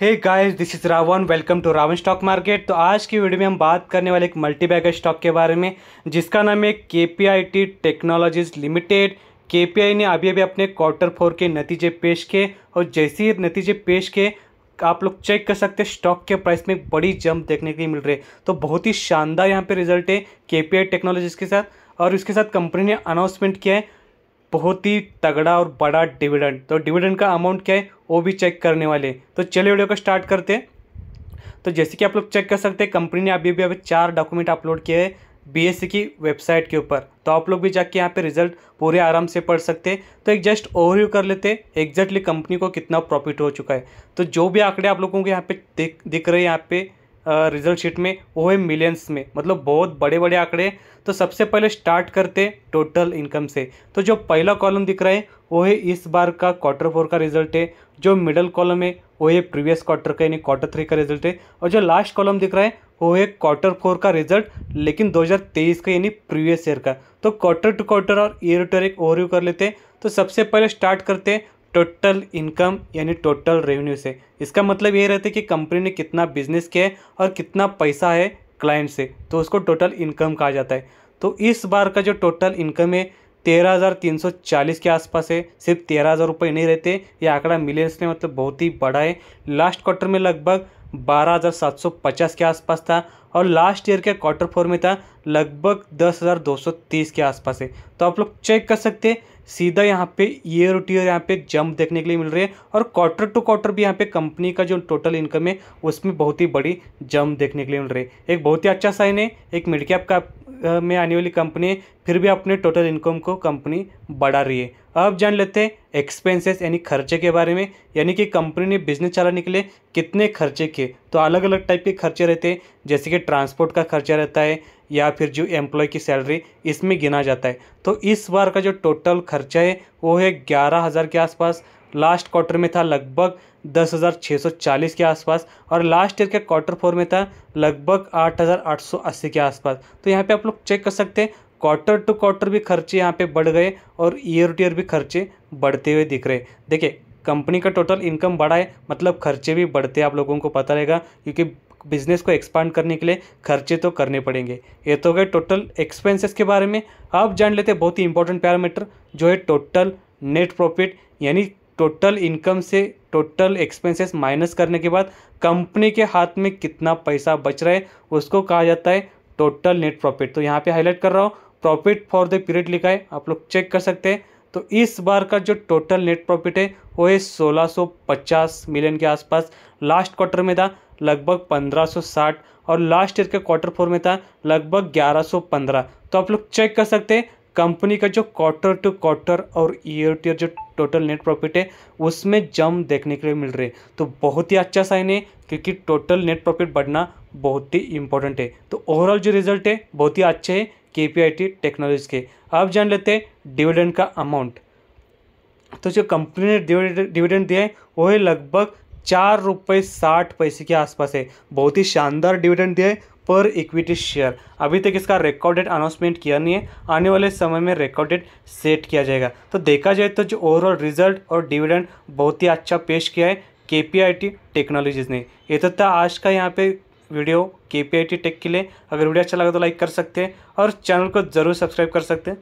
hey guys this is Ravan welcome to Ravan stock market तो आज की वीडियो में हम बात करने वाले एक मल्टीबैगर स्टॉक के बारे में जिसका नाम है K P I T technologies limited K P I ने अभी अभी अपने क्वार्टर फोर के नतीजे पेश किए और जैसे ही नतीजे पेश किए आप लोग चेक कर सकते हैं स्टॉक के प्राइस में बड़ी जंप देखने के लिए मिल रही है तो बहुत ही शानदार यहाँ पर रिजल्ट है के पी आई टेक्नोलॉजीज़ के साथ और इसके साथ कंपनी ने अनाउंसमेंट किया है बहुत ही तगड़ा और बड़ा डिविडेंड तो डिविडेंड का अमाउंट क्या है वो भी चेक करने वाले तो चलिए वीडियो को स्टार्ट करते हैं तो जैसे कि आप लोग चेक कर सकते हैं कंपनी ने अभी अभी अभी चार डॉक्यूमेंट अपलोड किए हैं बी e की वेबसाइट के ऊपर तो आप लोग भी जाके यहाँ पे रिजल्ट पूरे आराम से पढ़ सकते हैं तो एक जस्ट ओवरव्यू कर लेते हैं एग्जैक्टली कंपनी को कितना प्रॉफिट हो चुका है तो जो भी आंकड़े आप लोगों को यहाँ पे दिख दिख रहे हैं यहाँ पे रिजल्ट शीट में वो है मिलियंस में मतलब बहुत बड़े बड़े आंकड़े तो सबसे पहले स्टार्ट करते टोटल इनकम से तो जो पहला कॉलम दिख रहा है वो है इस बार का क्वार्टर फोर का रिजल्ट है जो मिडल कॉलम है वो है प्रीवियस क्वार्टर का यानी क्वार्टर थ्री का रिजल्ट है और जो लास्ट कॉलम दिख रहा है वो है क्वार्टर फोर का रिजल्ट लेकिन 2023 का यानी प्रीवियस ईयर का तो क्वार्टर टू क्वार्टर और ईयर टू ईयर एक ओवरव्यू कर लेते हैं तो सबसे पहले स्टार्ट करते हैं टोटल इनकम यानी टोटल रेवेन्यू से इसका मतलब ये रहता है कि कंपनी ने कितना बिजनेस किया है और कितना पैसा है क्लाइंट से तो उसको टोटल इनकम कहा जाता है तो इस बार का जो टोटल इनकम है तेरह हज़ार तीन सौ चालीस के आसपास है सिर्फ तेरह हज़ार रुपये नहीं रहते ये आंकड़ा मिले इसलिए मतलब बहुत ही बड़ा है लास्ट क्वार्टर में लगभग बारह हज़ार सात सौ पचास के आसपास था और लास्ट ईयर के क्वार्टर फोर में था लगभग दस हज़ार दो सौ तीस के आसपास है तो आप लोग चेक कर सकते हैं सीधा यहाँ पे ईयर टू ईयर यहाँ पे जंप देखने के लिए मिल रही है और क्वार्टर टू क्वार्टर भी यहाँ पे कंपनी का जो टोटल इनकम है उसमें बहुत ही बड़ी जंप देखने के लिए मिल रही है एक बहुत ही अच्छा साइन है एक मिड कैप का में आने वाली कंपनी है फिर भी अपने टोटल इनकम को कंपनी बढ़ा रही है अब जान लेते हैं एक्सपेंसेस यानी खर्चे के बारे में यानी कि कंपनी ने बिजनेस चलाने के लिए कितने खर्चे किए तो अलग अलग टाइप के खर्चे रहते हैं जैसे कि ट्रांसपोर्ट का खर्चा रहता है या फिर जो एम्प्लॉय की सैलरी इसमें गिना जाता है तो इस बार का जो टोटल खर्चा है वो है ग्यारह हज़ार के आसपास लास्ट क्वार्टर में था लगभग दस हज़ार छः सौ चालीस के आसपास और लास्ट ईयर के क्वार्टर फोर में था लगभग आठ हज़ार आठ सौ अस्सी के आसपास तो यहाँ पे आप लोग चेक कर सकते हैं क्वार्टर टू क्वार्टर भी खर्चे यहाँ पे बढ़ गए और ईयर टू ईयर भी खर्चे बढ़ते हुए दिख रहे देखिए कंपनी का टोटल इनकम बढ़ा है मतलब खर्चे भी बढ़ते आप लोगों को पता रहेगा क्योंकि बिज़नेस को एक्सपांड करने के लिए खर्चे तो करने पड़ेंगे ये तो गए टोटल एक्सपेंसेस के बारे में अब जान लेते बहुत ही इंपॉर्टेंट पैरामीटर जो है टोटल नेट प्रॉफिट यानी टोटल इनकम से टोटल एक्सपेंसेस माइनस करने के बाद कंपनी के हाथ में कितना पैसा बच रहा है उसको कहा जाता है टोटल नेट प्रॉफिट तो यहाँ पे हाईलाइट कर रहा हूँ प्रॉफिट फॉर द पीरियड लिखा है आप लोग चेक कर सकते हैं तो इस बार का जो टोटल नेट प्रॉफिट है वो है 1650 मिलियन के आसपास लास्ट क्वार्टर में था लगभग 1560 और लास्ट ईयर के क्वार्टर फोर में था लगभग 1115 तो आप लोग चेक कर सकते हैं कंपनी का जो क्वार्टर टू क्वार्टर और ईयर टू ईयर जो टोटल नेट प्रॉफिट है उसमें जम देखने के लिए मिल रहे तो बहुत ही अच्छा साइन है क्योंकि टोटल नेट प्रॉफिट बढ़ना बहुत ही इंपॉर्टेंट है तो ओवरऑल जो रिजल्ट है बहुत ही अच्छे है K P I T technology के अब जान लेते हैं डिविडेंड का अमाउंट तो जो कंपनी ने डिविडेंड दिया है वो है लगभग चार रुपये साठ पैसे के आसपास है बहुत ही शानदार डिविडेंड दिया है पर इक्विटी शेयर अभी तक इसका रिकॉर्डेड अनाउंसमेंट किया नहीं है आने वाले समय में रिकॉर्डेड सेट किया जाएगा तो देखा जाए तो जो ओवरऑल रिजल्ट और डिविडेंड बहुत ही अच्छा पेश किया है K P I T technologies ने ये तो था आज का यहाँ पे वीडियो के पी आई टी टेक के लिए अगर वीडियो अच्छा लगा तो लाइक कर सकते हैं और चैनल को ज़रूर सब्सक्राइब कर सकते हैं